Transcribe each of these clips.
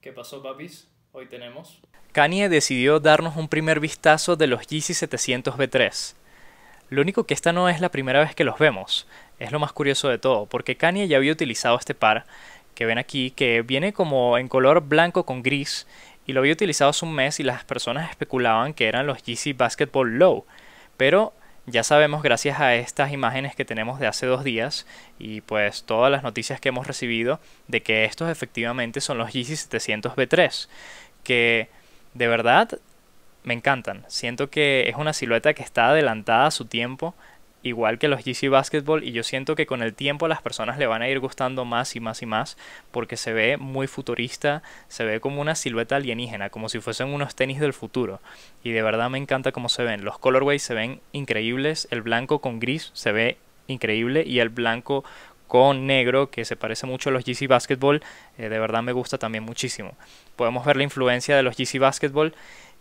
¿Qué pasó, papis? Hoy tenemos. Kanye decidió darnos un primer vistazo de los Yeezy 700 B3. Lo único que esta no es la primera vez que los vemos, es lo más curioso de todo, porque Kanye ya había utilizado este par que ven aquí, que viene como en color blanco con gris, y lo había utilizado hace un mes y las personas especulaban que eran los Yeezy Basketball Low, pero ya sabemos gracias a estas imágenes que tenemos de hace dos días y pues todas las noticias que hemos recibido de que estos efectivamente son los Yeezy 700 B3, que de verdad me encantan. Siento que es una silueta que está adelantada a su tiempo igual que los GC Basketball y yo siento que con el tiempo a las personas le van a ir gustando más y más y más porque se ve muy futurista, se ve como una silueta alienígena, como si fuesen unos tenis del futuro y de verdad me encanta cómo se ven, los colorways se ven increíbles, el blanco con gris se ve increíble y el blanco con negro que se parece mucho a los GC Basketball, eh, de verdad me gusta también muchísimo. Podemos ver la influencia de los GC Basketball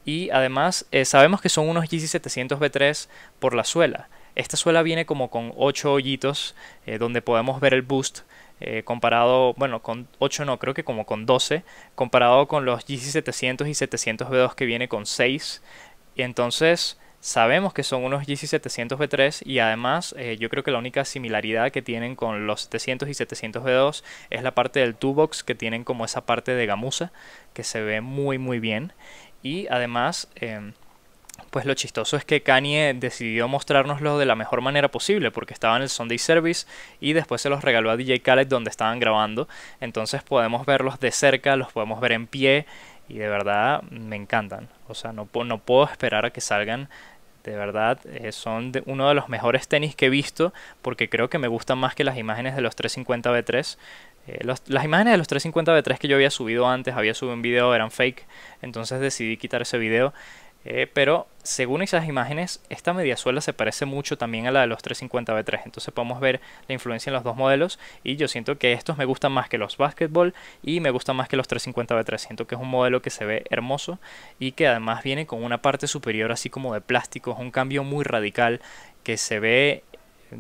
y además eh, sabemos que son unos GC 700 B3 por la suela esta suela viene como con 8 hoyitos eh, donde podemos ver el boost. Eh, comparado, bueno, con 8 no, creo que como con 12, comparado con los GC 700 y 700 v 2 que viene con 6. Y entonces, sabemos que son unos GC 700 V3 y además eh, yo creo que la única similaridad que tienen con los 700 y 700 V2 es la parte del box que tienen como esa parte de gamusa, que se ve muy muy bien y además em, pues lo chistoso es que Kanye decidió mostrárnoslo de la mejor manera posible, porque estaba en el Sunday Service y después se los regaló a DJ Khaled donde estaban grabando. Entonces podemos verlos de cerca, los podemos ver en pie y de verdad me encantan. O sea, no, no puedo esperar a que salgan. De verdad, eh, son de uno de los mejores tenis que he visto porque creo que me gustan más que las imágenes de los 350B3. Eh, las imágenes de los 350B3 que yo había subido antes, había subido un video, eran fake. Entonces decidí quitar ese video eh, pero según esas imágenes, esta suela se parece mucho también a la de los 350B3. Entonces podemos ver la influencia en los dos modelos. Y yo siento que estos me gustan más que los basketball y me gustan más que los 350B3. Siento que es un modelo que se ve hermoso y que además viene con una parte superior así como de plástico. Es un cambio muy radical que se ve,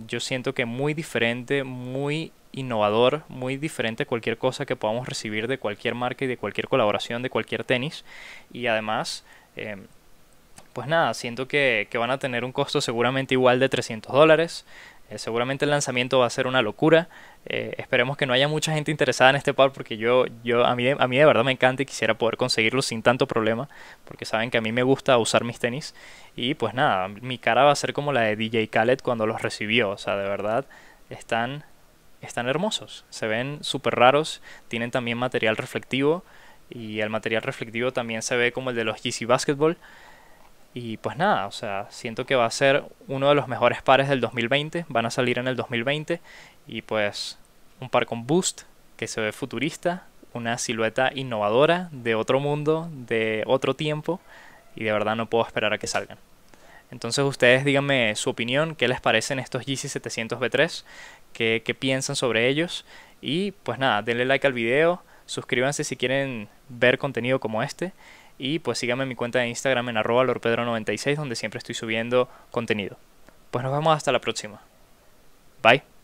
yo siento que muy diferente, muy innovador, muy diferente a cualquier cosa que podamos recibir de cualquier marca y de cualquier colaboración, de cualquier tenis. Y además... Em, pues nada, siento que, van a tener un costo seguramente igual de 300 dólares. Eh, seguramente el lanzamiento va a ser una locura. Eh, esperemos que no haya mucha gente interesada en este par porque yo, yo a, mí, a mí de verdad me encanta y quisiera poder conseguirlo sin tanto problema porque saben que a mí me gusta usar mis tenis. Y pues nada, mi cara va a ser como la de DJ Khaled cuando los recibió. O sea, de verdad están, están hermosos. Se ven súper raros. Tienen también material reflectivo y el material reflectivo también se ve como el de los GC Basketball. Y pues nada, o sea, siento que va a ser uno de los mejores pares del 2020. Van a salir en el 2020. Y pues un par con boost, que se ve futurista, una silueta innovadora de otro mundo, de otro tiempo. Y de verdad no puedo esperar a que salgan. Entonces ustedes díganme su opinión, qué les parecen estos GC 700 b 3 qué piensan sobre ellos. Y pues nada, denle like al video, suscríbanse si quieren ver contenido como este. Y pues síganme en mi cuenta de Instagram en arroba lorpedro96 donde siempre estoy subiendo contenido. Pues nos vemos hasta la próxima. Bye.